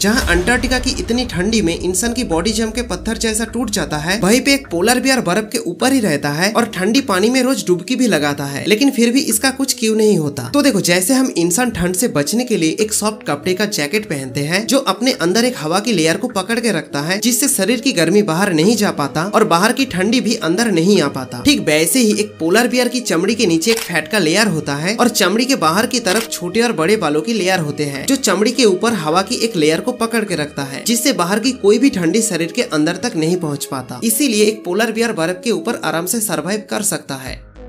जहाँ अंटार्कटिका की इतनी ठंडी में इंसान की बॉडी जम के पत्थर जैसा टूट जाता है वहीं पे एक पोलर बियर बर्फ के ऊपर ही रहता है और ठंडी पानी में रोज डुबकी भी लगाता है लेकिन फिर भी इसका कुछ क्यों नहीं होता तो देखो जैसे हम इंसान ठंड से बचने के लिए एक सॉफ्ट कपड़े का जैकेट पहनते हैं जो अपने अंदर एक हवा की लेयर को पकड़ के रखता है जिससे शरीर की गर्मी बाहर नहीं जा पाता और बाहर की ठंडी भी अंदर नहीं आ पाता ठीक वैसे ही एक पोलर बियर की चमड़ी के नीचे एक फैट का लेयर होता है और चमड़ी के बाहर की तरफ छोटे और बड़े बालों की लेयर होते हैं जो चमड़ी के ऊपर हवा की एक लेयर को पकड़ के रखता है जिससे बाहर की कोई भी ठंडी शरीर के अंदर तक नहीं पहुँच पाता इसीलिए एक पोलर बियर बर्फ के ऊपर आराम से सर्वाइव कर सकता है